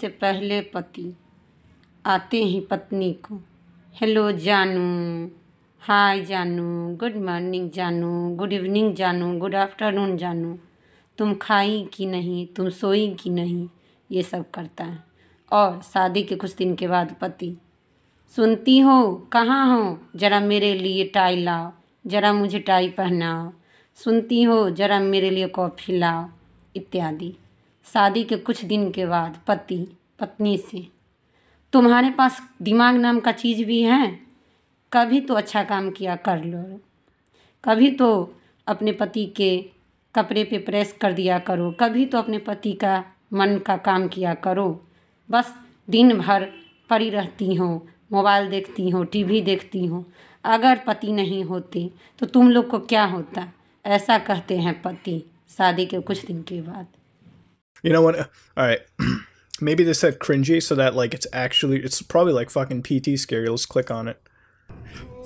से पहले पति आते ही पत्नी को हेलो जानू हाय जानू गुड मॉर्निंग जानू गुड इवनिंग जानू गुड आफ्टरनून जानू तुम खाई कि नहीं तुम सोई कि नहीं ये सब करता है और शादी के कुछ दिन के बाद पति सुनती हो कहाँ हो ज़रा मेरे लिए टाई लाओ ज़रा मुझे टाई पहनाओ सुनती हो ज़रा मेरे लिए कॉफ़ी लाओ इत्यादि शादी के कुछ दिन के बाद पति पत्नी से तुम्हारे पास दिमाग नाम का चीज़ भी है कभी तो अच्छा काम किया कर लो कभी तो अपने पति के कपड़े पे प्रेस कर दिया करो कभी तो अपने पति का मन का काम किया करो बस दिन भर पड़ी रहती हो मोबाइल देखती हो टीवी देखती हो अगर पति नहीं होते तो तुम लोग को क्या होता ऐसा कहते हैं पति शादी के कुछ दिन के बाद You know what? All right. Maybe they said cringy so that like it's actually it's probably like fucking PT scary. Let's click on it.